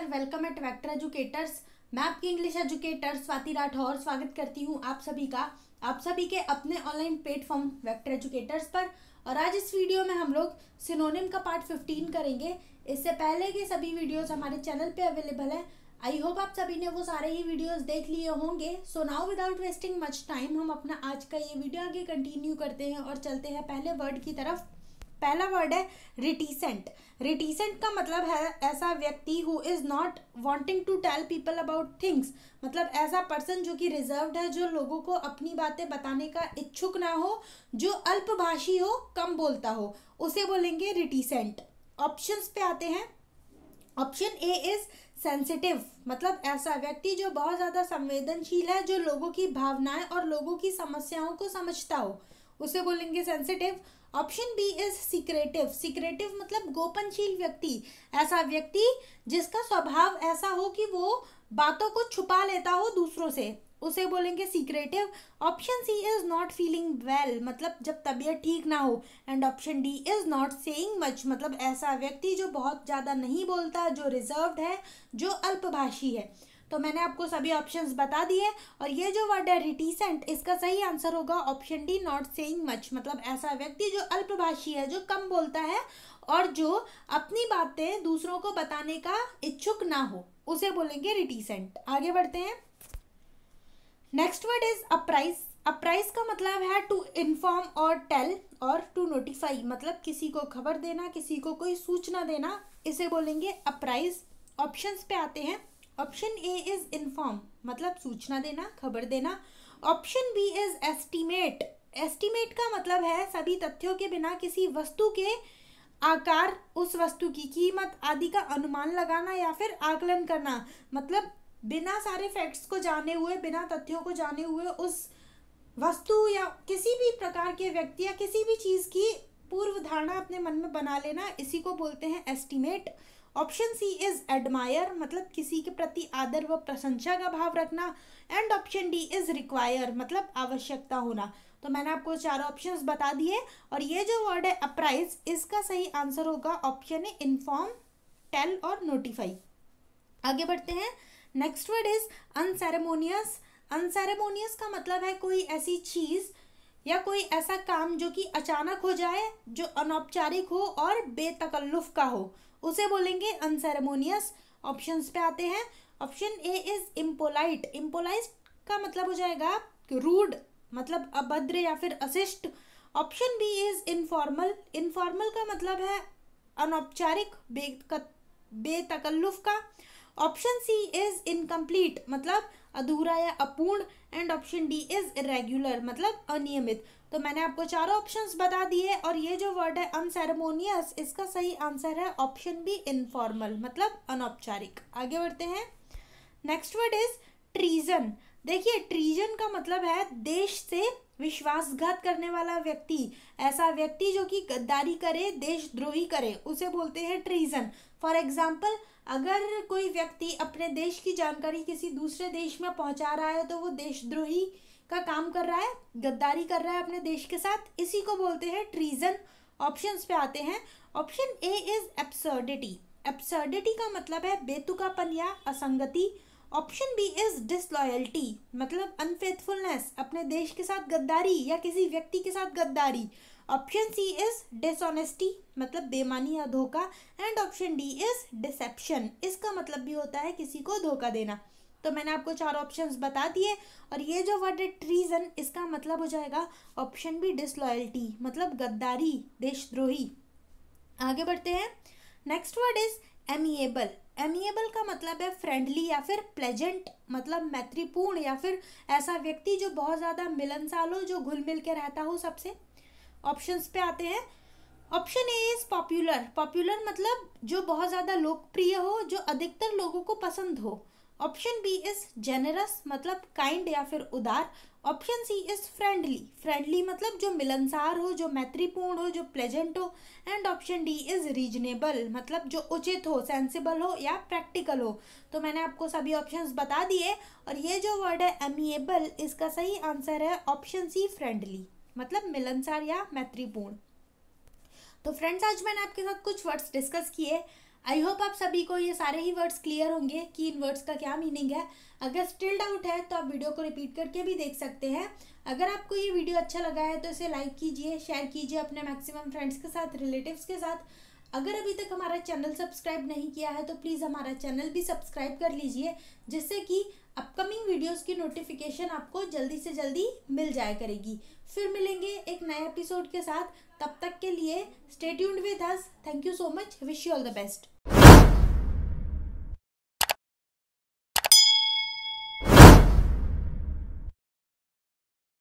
नमस्कार welcome eight vector educators मैं आपकी इंग्लिश एजुकेटर स्वाति राठौर स्वागत करती हूँ आप सभी का आप सभी के अपने ऑनलाइन प्लेटफॉर्म वैक्टर एजुकेटर्स पर और आज इस वीडियो में हम लोग सिनोनिम का पार्ट फिफ्टीन करेंगे इससे पहले के सभी वीडियोज हमारे चैनल पे अवेलेबल हैं आई होप आप सभी ने वो सारे ही वीडियोज देख लिए होंगे so now without wasting much time हम अपना आज का ये वीडियो आगे कंटिन्यू करते हैं और चलते हैं पहले वर्ड की तरफ पहला वर्ड है रिटीसेंट रिटीसेंट का मतलब है ऐसा व्यक्ति who is not wanting to tell people about things मतलब ऐसा पर्सन जो कि रिजर्व है जो लोगों को अपनी बातें बताने का इच्छुक ना हो जो अल्पभाषी हो कम बोलता हो उसे बोलेंगे रिटीसेंट ऑप्शंस पे आते हैं ऑप्शन ए इज़ सेंसिटिव मतलब ऐसा व्यक्ति जो बहुत ज़्यादा संवेदनशील है जो लोगों की भावनाएं और लोगों की समस्याओं को समझता हो उसे बोलेंगे sensitive option B is secretive secretive मतलब गोपनशील व्यक्ति ऐसा व्यक्ति जिसका स्वभाव ऐसा हो कि वो बातों को छुपा लेता हो दूसरों से उसे बोलेंगे secretive option C is not feeling well मतलब जब तबीयत ठीक ना हो and option D is not saying much मतलब ऐसा व्यक्ति जो बहुत ज़्यादा नहीं बोलता जो रिजर्व्ड है जो अल्पभाषी है तो मैंने आपको सभी ऑप्शंस बता दिए और ये जो वर्ड है रिटीसेंट इसका सही आंसर होगा option D not saying much मतलब ऐसा व्यक्ति जो अल्पभाषी है जो कम बोलता है और जो अपनी बातें दूसरों को बताने का इच्छुक ना हो उसे बोलेंगे रिटीसेंट आगे बढ़ते हैं next word is apprise apprise का मतलब है टू इन्फॉर्म और टेल और टू नोटिफाई मतलब किसी को खबर देना किसी को कोई सूचना देना इसे बोलेंगे अप्राइज ऑप्शंस पे आते हैं ऑप्शन ए इज इन्फॉर्म मतलब सूचना देना खबर देना option B is estimate estimate का मतलब है सभी तथ्यों के बिना किसी वस्तु के आकार उस वस्तु की कीमत आदि का अनुमान लगाना या फिर आकलन करना मतलब बिना सारे फैक्ट्स को जाने हुए बिना तथ्यों को जाने हुए उस वस्तु या किसी भी प्रकार के व्यक्ति या किसी भी चीज़ की पूर्व धारणा अपने मन में बना लेना इसी को बोलते हैं estimate option C is admire मतलब किसी के प्रति आदर व प्रशंसा का भाव रखना and option D is require मतलब आवश्यकता होना तो मैंने आपको चार ऑप्शंस बता दिए और ये जो वर्ड है अप्राइज इसका सही आंसर होगा ऑप्शन है इन्फॉर्म टेल और नोटिफाई आगे बढ़ते हैं next word is unceremonious unceremonious का मतलब है कोई ऐसी चीज़ या कोई ऐसा काम जो कि अचानक हो जाए जो अनौपचारिक हो और बेतकल्लुफ का हो उसे बोलेंगे अनसेरेमोनियस ऑप्शन पे आते हैं option A is impolite impolite का मतलब हो जाएगा रूड मतलब अभद्र या फिर अशिष्ट option B is informal informal का मतलब है अनौपचारिक बेतकल्लुफ का ऑप्शन सी इज इनकम्प्लीट मतलब अधूरा या अपूर्ण and option D is irregular मतलब अनियमित तो मैंने आपको चारों ऑप्शंस बता दिए और ये जो वर्ड है अनसेरेमोनियस इसका सही आंसर है ऑप्शन बी इनफॉर्मल मतलब अनौपचारिक आगे बढ़ते हैं नेक्स्ट वर्ड इज ट्रीजन देखिए ट्रीजन का मतलब है देश से विश्वासघात करने वाला व्यक्ति ऐसा व्यक्ति जो कि गद्दारी करे देशद्रोही करे उसे बोलते हैं ट्रीजन फॉर एग्जाम्पल अगर कोई व्यक्ति अपने देश की जानकारी किसी दूसरे देश में पहुंचा रहा है तो वो देशद्रोही का काम कर रहा है गद्दारी कर रहा है अपने देश के साथ इसी को बोलते हैं ट्रीजन ऑप्शंस पे आते हैं option A is absurdity absurdity का मतलब है बेतुकापन या असंगति ऑप्शन बी इज़ डिसलॉयल्टी मतलब अनफेथफुलनेस अपने देश के साथ गद्दारी या किसी व्यक्ति के साथ गद्दारी ऑप्शन सी इज डिसऑनेस्टी मतलब बेमानी या धोखा and option D is deception इसका मतलब भी होता है किसी को धोखा देना तो मैंने आपको चार ऑप्शंस बता दिए और ये जो वर्ड है ट्रीजन इसका मतलब हो जाएगा ऑप्शन बी डिसलॉयल्टी मतलब गद्दारी देशद्रोही आगे बढ़ते हैं next word is amiable amiable का मतलब है फ्रेंडली या फिर प्लेजेंट मतलब मैत्रीपूर्ण या फिर ऐसा व्यक्ति जो बहुत ज़्यादा मिलनसाल हो जो घुल मिल के रहता हो सबसे ऑप्शंस पे आते हैं option A is popular popular मतलब जो बहुत ज़्यादा लोकप्रिय हो जो अधिकतर लोगों को पसंद हो ऑप्शन बी इज जेनरस मतलब काइंड या फिर उदार option C is friendly friendly मतलब जो मिलनसार हो जो मैत्रीपूर्ण हो जो प्लेजेंट हो and option D is reasonable मतलब जो उचित हो सेंसिबल हो या प्रैक्टिकल हो तो मैंने आपको सभी ऑप्शंस बता दिए और ये जो वर्ड है एमिएबल इसका सही आंसर है ऑप्शन सी फ्रेंडली मतलब मिलनसार या मैत्रीपूर्ण तो फ्रेंड्स आज मैंने आपके साथ कुछ वर्ड्स डिस्कस किए आई होप आप सभी को ये सारे ही वर्ड्स क्लियर होंगे कि इन वर्ड्स का क्या मीनिंग है अगर स्टिल डाउट है तो आप वीडियो को रिपीट करके भी देख सकते हैं अगर आपको ये वीडियो अच्छा लगा है तो इसे लाइक कीजिए शेयर कीजिए अपने मैक्सिमम फ्रेंड्स के साथ रिलेटिव्स के साथ अगर अभी तक हमारा चैनल सब्सक्राइब नहीं किया है तो प्लीज़ हमारा चैनल भी सब्सक्राइब कर लीजिए जिससे कि अपकमिंग वीडियोस की नोटिफिकेशन आपको जल्दी से जल्दी मिल जाया करेगी फिर मिलेंगे एक नए एपिसोड के साथ तब तक के लिए stay tuned with us thank you so much wish you all the best